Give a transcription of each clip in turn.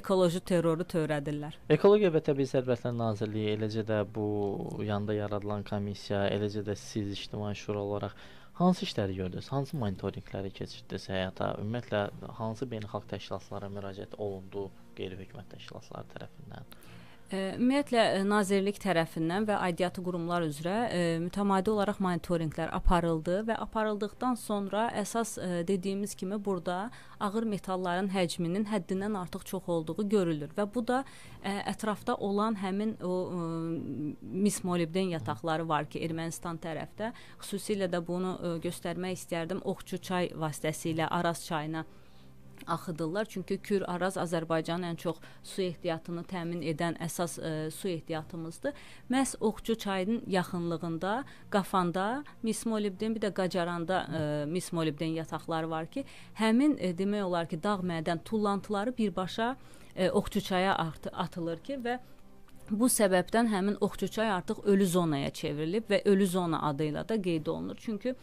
ekoloji terroru törədirlər. Ekologiya və Təbii Sərvətlər Nazirliyi, eləcə də bu yanda yaradılan komissiya, eləcə də siz ictimai şura olaraq hansı işləri gördünüz? Hansı monitorinqləri keçirdiniz həyata? Ümumiyyətlə hansı beynəlxalq təşkilatlara müraciət olundu qeyri-hökumət təşkilatları tərəfindən? Ümumiyyətlə e, nazirlik tərəfindən və aidiyyatı qurumlar üzrə e, mütəmadi olaraq monitorinqlər aparıldı və aparıldıqdan sonra əsas e, dediyimiz kimi burada ağır metalların həcminin həddindən artıq çox olduğu görülür və bu da e, ətrafda olan həmin o e, mis molibden yataqları var ki, Ermənistan tərəfdə xüsusilə də bunu e, göstərmək istərdim Oxçu çay vasitəsilə Araz çayına axıdırlar. Çünki Kür Araz Azərbaycanın ən çox su ehtiyatını təmin edən əsas ə, e, su ehtiyatımızdır. Məhz Oxçu çayının yaxınlığında, Qafanda, Mismolibdən bir də Qacaranda ə, e, Mismolibdən yataqları var ki, həmin ə, e, demək olar ki, dağ mədən tullantıları birbaşa ə, Oxçu çaya artı, atılır ki və Bu səbəbdən həmin Oxçuçay artıq ölü zonaya çevrilib və ölü zona adı ilə də qeyd olunur. Çünki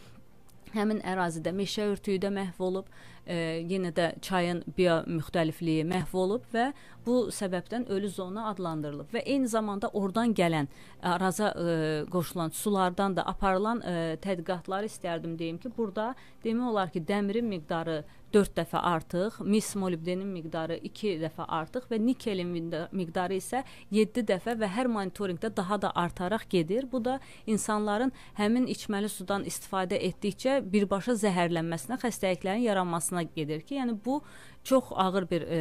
həmin ərazidə meşə örtüyü də məhv olub, e, yenə də çayın biomüxtəlifliyi məhv olub və bu səbəbdən ölü zona adlandırılıb və eyni zamanda oradan gələn əraza e, qoşulan sulardan da aparılan e, tədqiqatları istərdim deyim ki, burada demək olar ki, dəmirin miqdarı 4 dəfə artıq, mis molibdenin miqdarı 2 dəfə artıq və nikelin miqdarı isə 7 dəfə və hər monitorinqdə daha da artaraq gedir. Bu da insanların həmin içməli sudan istifadə etdikcə birbaşa zəhərlənməsinə, xəstəliklərin yaranmasına gedir ki, yəni bu çox ağır bir e,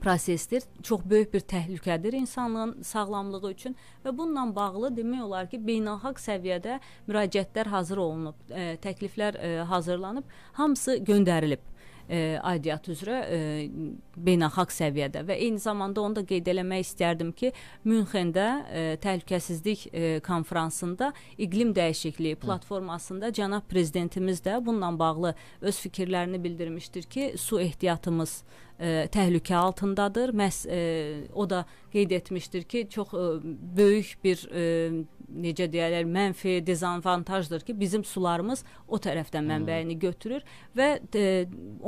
prosesdir. Çox böyük bir təhlükədir insanlığın sağlamlığı üçün və bununla bağlı demək olar ki, beynəlxalq səviyyədə müraciətlər hazır olunub, ə, e, təkliflər ə, e, hazırlanıb, hamısı göndərilib e, aidiyyat üzrə e, beynəlxalq səviyyədə və eyni zamanda onu da qeyd eləmək istərdim ki, Münxendə e, təhlükəsizlik e, konfransında iqlim dəyişikliyi platformasında cənab prezidentimiz də bununla bağlı öz fikirlərini bildirmişdir ki, su ehtiyatımız ə, e, təhlükə altındadır. Məs ə, e, o da qeyd etmişdir ki, çox ə, e, böyük bir ə, necə deyirlər, mənfi dezavantajdır ki, bizim sularımız o tərəfdən mənbəyini götürür və e,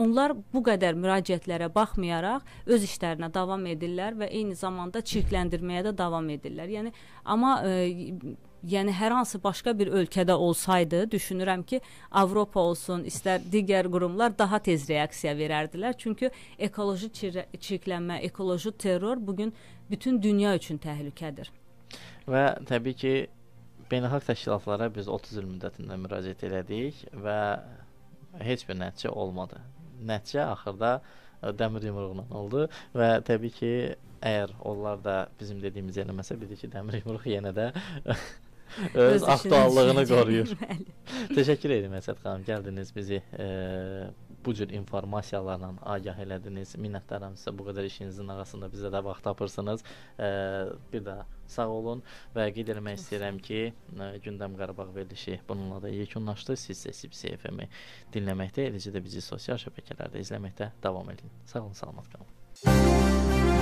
onlar bu qədər müraciətlərə baxmayaraq öz işlərinə davam edirlər və eyni zamanda çirkləndirməyə də davam edirlər. Yəni amma e, yəni hər hansı başqa bir ölkədə olsaydı, düşünürəm ki, Avropa olsun, istər digər qurumlar daha tez reaksiya verərdilər. Çünki ekoloji çir çirklənmə, ekoloji terror bu gün bütün dünya üçün təhlükədir. Və təbii ki, beynəlxalq təşkilatlara biz 30 il müddətində müraciət elədik və heç bir nəticə olmadı. Nəticə axırda e, dəmir yumruğla oldu və təbii ki, əgər onlar da bizim dediyimiz eləməsə, bilir ki, dəmir yumruq yenə də öz, öz aktuallığını qoruyur. Təşəkkür edirəm Əsəd xanım, gəldiniz bizi e, bu cür informasiyalarla agah elədiniz. Minnətdaram sizə bu qədər işinizin arasında bizə də vaxt tapırsınız. E, bir də sağ olun və qeyd etmək istəyirəm ki, e, gündəm Qarabağ verilişi bununla da yekunlaşdı. Siz isə CFM-i dinləməkdə, eləcə də bizi sosial şəbəkələrdə izləməkdə davam edin. Sağ olun, salamat qalın.